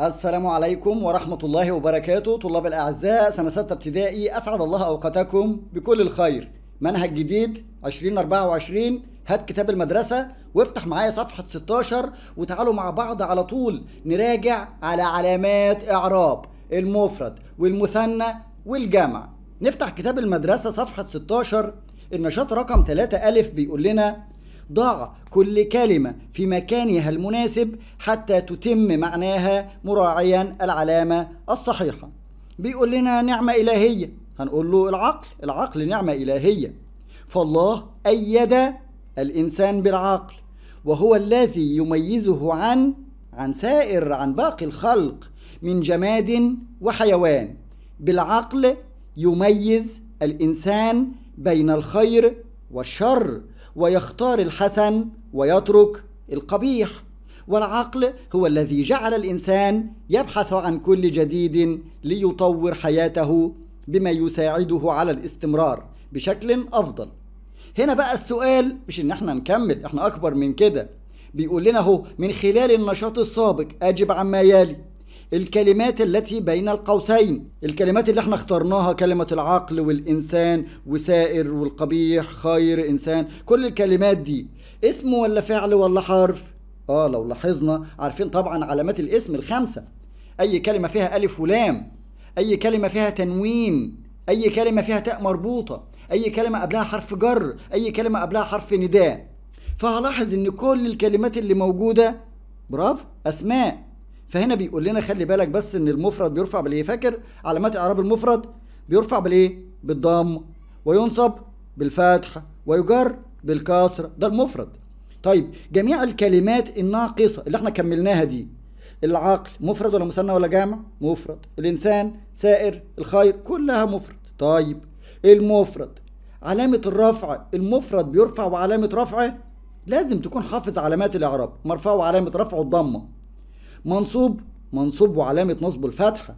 السلام عليكم ورحمة الله وبركاته طلاب الأعزاء سنة ستة ابتدائي أسعد الله أوقاتكم بكل الخير منهج جديد 2024 هات كتاب المدرسة وافتح معايا صفحة 16 وتعالوا مع بعض على طول نراجع على علامات إعراب المفرد والمثنى والجمع نفتح كتاب المدرسة صفحة 16 النشاط رقم 3 ألف بيقول لنا ضع كل كلمة في مكانها المناسب حتى تتم معناها مراعيا العلامة الصحيحة بيقول لنا نعمة إلهية هنقول له العقل العقل نعمة إلهية فالله أيد الإنسان بالعقل وهو الذي يميزه عن عن سائر عن باقي الخلق من جماد وحيوان بالعقل يميز الإنسان بين الخير والشر ويختار الحسن ويترك القبيح والعقل هو الذي جعل الانسان يبحث عن كل جديد ليطور حياته بما يساعده على الاستمرار بشكل افضل هنا بقى السؤال مش ان احنا نكمل احنا اكبر من كده بيقول لنا هو من خلال النشاط السابق اجب عما يلي الكلمات التي بين القوسين الكلمات اللي احنا اخترناها كلمة العقل والإنسان وسائر والقبيح خير إنسان كل الكلمات دي اسم ولا فعل ولا حرف اه لو لاحظنا عارفين طبعا علامات الاسم الخمسة أي كلمة فيها ألف ولام أي كلمة فيها تنوين أي كلمة فيها تاء مربوطة أي كلمة قبلها حرف جر أي كلمة قبلها حرف نداء فهلاحظ إن كل الكلمات اللي موجودة برافو أسماء فهنا بيقول لنا خلي بالك بس ان المفرد بيرفع بالايه فاكر علامات اعراب المفرد بيرفع بالايه بالضم وينصب بالفتح ويجر بالكسر ده المفرد طيب جميع الكلمات الناقصه اللي احنا كملناها دي العقل مفرد ولا مثنى ولا جامع مفرد الانسان سائر الخير كلها مفرد طيب المفرد علامة الرفع المفرد بيرفع وعلامة رفعه لازم تكون حافظ علامات الإعراب مرفوع وعلامة رفعه الضمة منصوب منصوب وعلامة نصبه الفتحة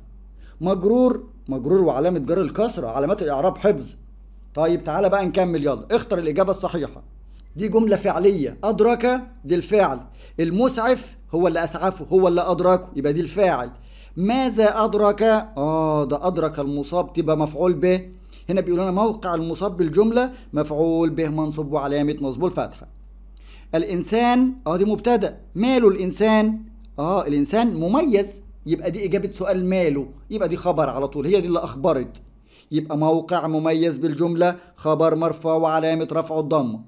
مجرور مجرور وعلامة جر الكسرة علامات الإعراب حفظ طيب تعالى بقى نكمل يلا اختر الإجابة الصحيحة دي جملة فعلية أدرك دي الفعل المسعف هو اللي أسعفه هو اللي أدركه يبقى دي الفاعل ماذا أدرك آه ده أدرك المصاب تبقى مفعول به هنا بيقول لنا موقع المصاب بالجملة مفعول به منصوب وعلامة نصبه الفتحة الإنسان آه دي مبتدأ ماله الإنسان اه الانسان مميز يبقى دي اجابه سؤال ماله يبقى دي خبر على طول هي دي اللي اخبرت يبقى موقع مميز بالجمله خبر مرفوع وعلامه رفعه الضمه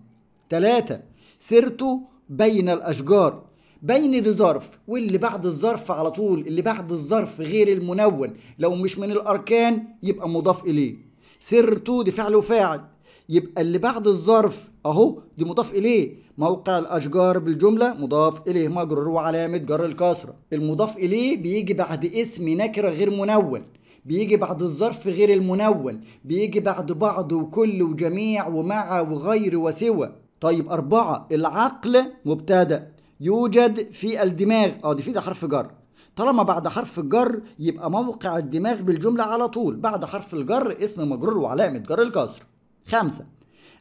ثلاثة سيرته بين الاشجار بين دي ظرف واللي بعد الظرف على طول اللي بعد الظرف غير المنون لو مش من الاركان يبقى مضاف اليه سيرته دي فعل وفاعل يبقى اللي بعد الظرف اهو دي مضاف اليه موقع الاشجار بالجمله مضاف اليه مجرور وعلامه جر الكسره المضاف اليه بيجي بعد اسم نكره غير منون بيجي بعد الظرف غير المنون بيجي بعد بعض وكل وجميع ومع وغير وسوى طيب أربعة العقل مبتدأ يوجد في الدماغ اه دي في ده حرف جر طالما بعد حرف الجر يبقى موقع الدماغ بالجملة على طول بعد حرف الجر اسم مجرور وعلامة جر الكسره خمسة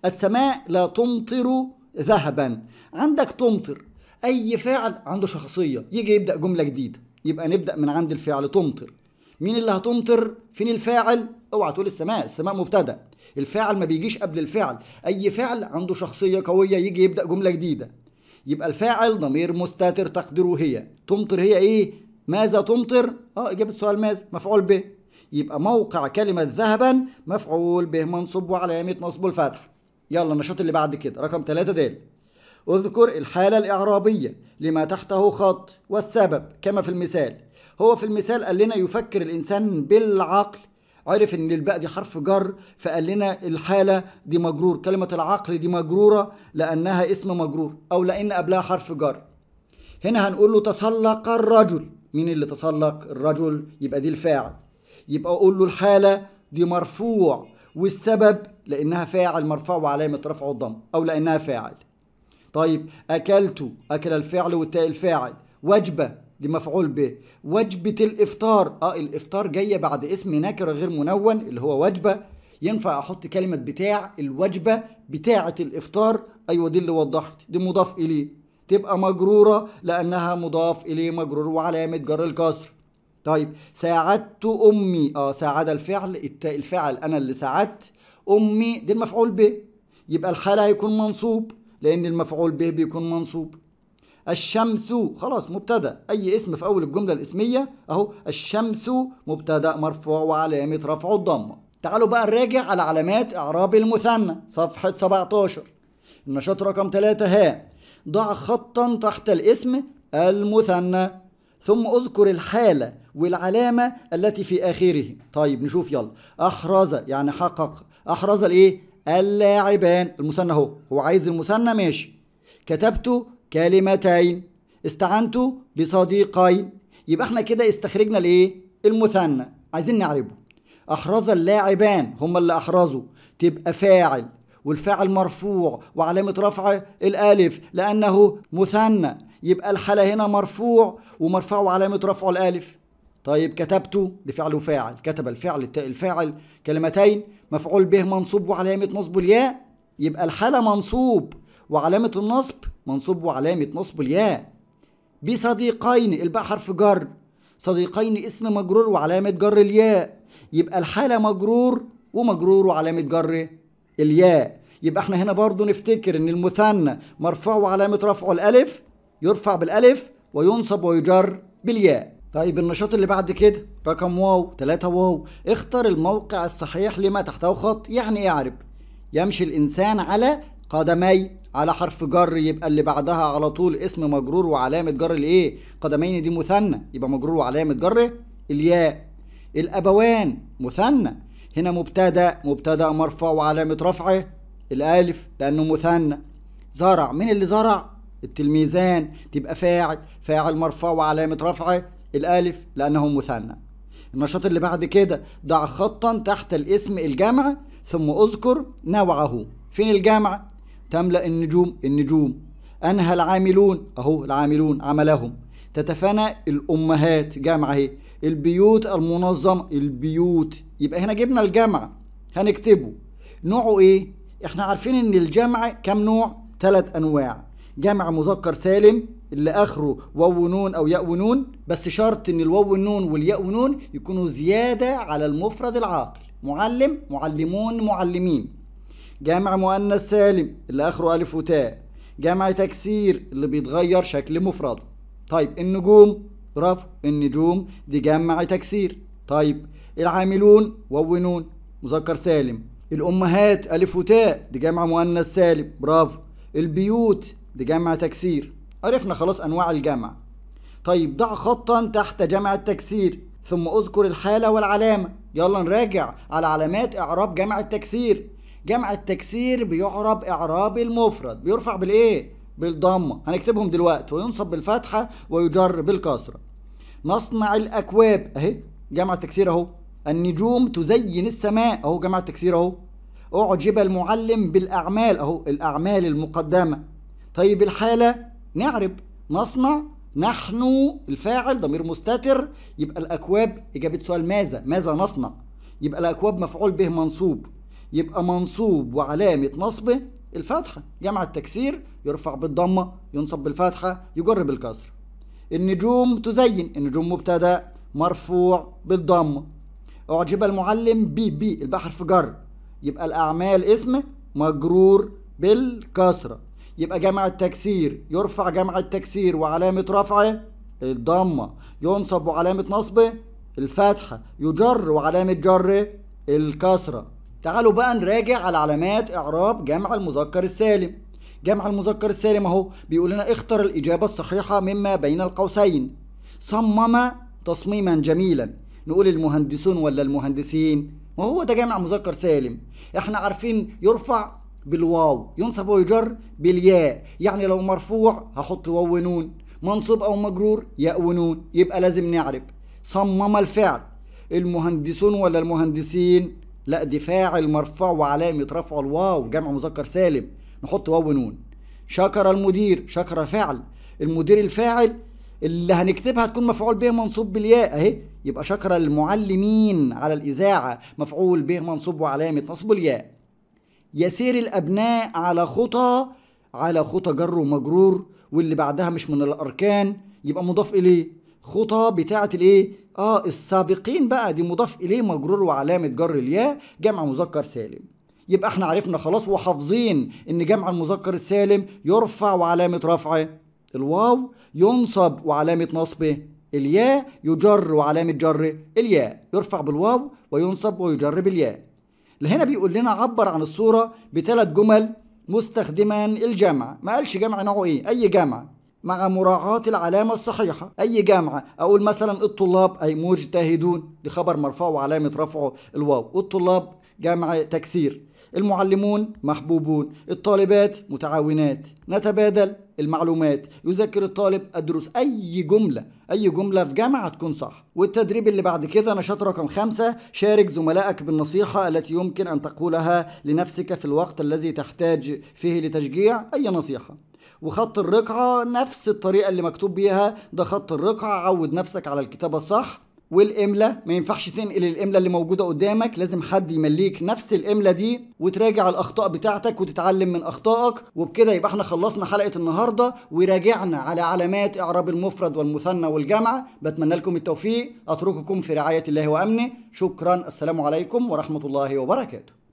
السماء لا تمطر ذهبا عندك تمطر أي فعل عنده شخصية يجي يبدأ جملة جديدة يبقى نبدأ من عند الفعل تمطر مين اللي هتمطر فين الفاعل اوعى تقول السماء السماء مبتدا الفاعل ما بيجيش قبل الفعل اي فعل عنده شخصيه قويه يجي يبدا جمله جديده يبقى الفاعل ضمير مستتر تقديره هي تمطر هي ايه ماذا تمطر اه اجابه سؤال ماذا مفعول به يبقى موقع كلمة ذهبا مفعول به منصوب وعلامة نصب الفتح يلا النشاط اللي بعد كده رقم 3 د اذكر الحالة الإعرابية لما تحته خط والسبب كما في المثال هو في المثال قال لنا يفكر الإنسان بالعقل عرف ان الباء دي حرف جر فقال لنا الحاله دي مجرور كلمه العقل دي مجروره لانها اسم مجرور او لان قبلها حرف جر هنا هنقول له تسلق الرجل مين اللي تسلق الرجل يبقى دي الفاعل يبقى أقول له الحالة دي مرفوع والسبب لأنها فاعل مرفوع وعلامة رفعه الضم أو لأنها فاعل طيب أكلت أكل الفعل والتاء الفاعل وجبة دي مفعول به وجبة الإفطار أه الإفطار جاية بعد اسم نكرة غير منون اللي هو وجبة ينفع أحط كلمة بتاع الوجبة بتاعة الإفطار أيوة دي اللي وضحت دي مضاف إليه تبقى مجرورة لأنها مضاف إليه مجرور وعلامة جر الكسر طيب ساعدت امي اه ساعد الفعل الفعل انا اللي ساعدت امي دي المفعول به يبقى الحاله هيكون منصوب لان المفعول به بيكون منصوب الشمس خلاص مبتدا اي اسم في اول الجمله الاسميه اهو الشمس مبتدا مرفوع وعلامه رفعه الضمه تعالوا بقى نراجع على علامات اعراب المثنى صفحه 17 النشاط رقم 3 ها ضع خطا تحت الاسم المثنى ثم اذكر الحالة والعلامة التي في آخره طيب نشوف يلا أحرز يعني حقق أحرز الإيه؟ اللاعبان المثنى أهو هو عايز المثنى ماشي كتبت كلمتين استعنت بصديقين يبقى احنا كده استخرجنا الإيه؟ المثنى عايزين نعربه أحرز اللاعبان هم اللي أحرزوا تبقى فاعل والفاعل مرفوع وعلامة رفعه الألف لأنه مثنى يبقى الحالة هنا مرفوع ومرفعه علامة رفعه الألف طيب كتبته ده فعل وفاعل كتب الفعل الفاعل كلمتين مفعول به منصوب وعلامة نصبه الياء يبقى الحالة منصوب وعلامة النصب منصوب وعلامة نصب الياء بصديقين الباء حرف جر صديقين اسم مجرور وعلامة جر الياء يبقى الحالة مجرور ومجرور وعلامة جر الياء يبقى احنا هنا برضو نفتكر ان المثنى مرفوع وعلامة رفعه الألف يرفع بالالف وينصب ويجر بالياء طيب النشاط اللي بعد كده رقم واو 3 واو اختر الموقع الصحيح لما تحته خط يعني إيه عرب يمشي الانسان على قدمي على حرف جر يبقى اللي بعدها على طول اسم مجرور وعلامة جر الايه قدمين دي مثنى يبقى مجرور وعلامة جر الياء الابوان مثنى هنا مبتدأ مبتدأ مرفوع وعلامة رفعه الالف لانه مثنى زرع مين اللي زرع التلميذان تبقى فاعل فاعل مرفوع وعلامة رفع الألف لأنه مثنى النشاط اللي بعد كده ضع خطا تحت الاسم الجمع ثم اذكر نوعه فين الجمع تملأ النجوم النجوم أنهى العاملون أهو العاملون عملهم تتفانى الأمهات جمع أهي البيوت المنظمة البيوت يبقى هنا جبنا الجمع هنكتبه نوعه إيه؟ إحنا عارفين إن الجمع كم نوع؟ ثلاث أنواع جمع مذكر سالم اللي اخره واو ونون او ياء ونون بس شرط ان الواو والنون والياء ونون يكونوا زياده على المفرد العاقل معلم معلمون معلمين جامع مؤنث سالم اللي اخره الف وتاء جامع تكسير اللي بيتغير شكل مفرده طيب النجوم رف النجوم دي جامع تكسير طيب العاملون واو ونون مذكر سالم الامهات الف وتاء دي جامع مؤنث سالم برافو البيوت دي جمع تكسير عرفنا خلاص أنواع الجمع طيب ضع خطا تحت جمع التكسير ثم اذكر الحالة والعلامة يلا نراجع على علامات إعراب جمع التكسير جمع التكسير بيعرب إعراب المفرد بيرفع بالإيه؟ بالضمة هنكتبهم دلوقتي وينصب بالفتحة ويجر بالكسرة نصنع الأكواب أهي جمع التكسير أهو النجوم تزين السماء أهو جمع التكسير أهو أعجب المعلم بالأعمال أهو الأعمال المقدمة طيب الحالة نعرب نصنع نحن الفاعل ضمير مستتر يبقى الأكواب إجابة سؤال ماذا ماذا نصنع يبقى الأكواب مفعول به منصوب يبقى منصوب وعلامة نصبه الفتحة جمع التكسير يرفع بالضمة ينصب بالفتحة يجر بالكسر النجوم تزين النجوم مبتدأ مرفوع بالضمة أعجب المعلم بي بي البحر في جر يبقى الأعمال اسم مجرور بالكسرة يبقى جمع التكسير يرفع جمع التكسير وعلامة رفعه الضمة ينصب وعلامة نصبه الفتحة يجر وعلامة جر الكسرة تعالوا بقى نراجع على علامات إعراب جمع المذكر السالم جمع المذكر السالم اهو بيقول لنا اختر الإجابة الصحيحة مما بين القوسين صمم تصميما جميلا نقول المهندسون ولا المهندسين ما هو ده جمع مذكر سالم احنا عارفين يرفع بالواو ينصب ويجر بالياء يعني لو مرفوع هحط واو ونون منصوب او مجرور ياء ونون يبقى لازم نعرف صمم الفعل المهندسون ولا المهندسين لا دي فاعل مرفوع وعلامه رفعه الواو جمع مذكر سالم نحط واو ونون شكر المدير شكر فعل المدير الفاعل اللي هنكتبها تكون مفعول به منصوب بالياء اهي يبقى شكر المعلمين على الاذاعه مفعول به منصوب وعلامه نصب الياء يسير الأبناء على خطى على خطى جر ومجرور واللي بعدها مش من الأركان يبقى مضاف إليه خطى بتاعة الإيه؟ آه السابقين بقى دي مضاف إليه مجرور وعلامة جر الياء جمع مذكر سالم يبقى احنا عرفنا خلاص وحافظين ان جمع المذكر السالم يرفع وعلامة رفعه الواو ينصب وعلامة نصبه الياء يجر وعلامة جر الياء يرفع بالواو وينصب ويجر بالياء هنا بيقول لنا عبر عن الصورة بثلاث جمل مستخدما الجامعة ما قالش جامعة نوعه ايه اي جامعة مع مراعاة العلامة الصحيحة أي جامعة أقول مثلا الطلاب أي مجتهدون دي خبر مرفوع وعلامة رفعه الواو الطلاب جامعة تكسير المعلمون محبوبون الطالبات متعاونات نتبادل المعلومات يذكر الطالب الدروس اي جمله اي جمله في جامعه تكون صح والتدريب اللي بعد كده نشاط رقم خمسة شارك زملائك بالنصيحة التي يمكن أن تقولها لنفسك في الوقت الذي تحتاج فيه لتشجيع أي نصيحة وخط الرقعة نفس الطريقة اللي مكتوب بيها ده خط الرقعة عود نفسك على الكتابة الصح والإملة ما ينفعش تنقل الإملة اللي موجوده قدامك لازم حد يمليك نفس الإملة دي وتراجع الاخطاء بتاعتك وتتعلم من اخطائك وبكده يبقى احنا خلصنا حلقه النهارده وراجعنا على علامات اعراب المفرد والمثنى والجمع بتمنى لكم التوفيق اترككم في رعايه الله وامنه شكرا السلام عليكم ورحمه الله وبركاته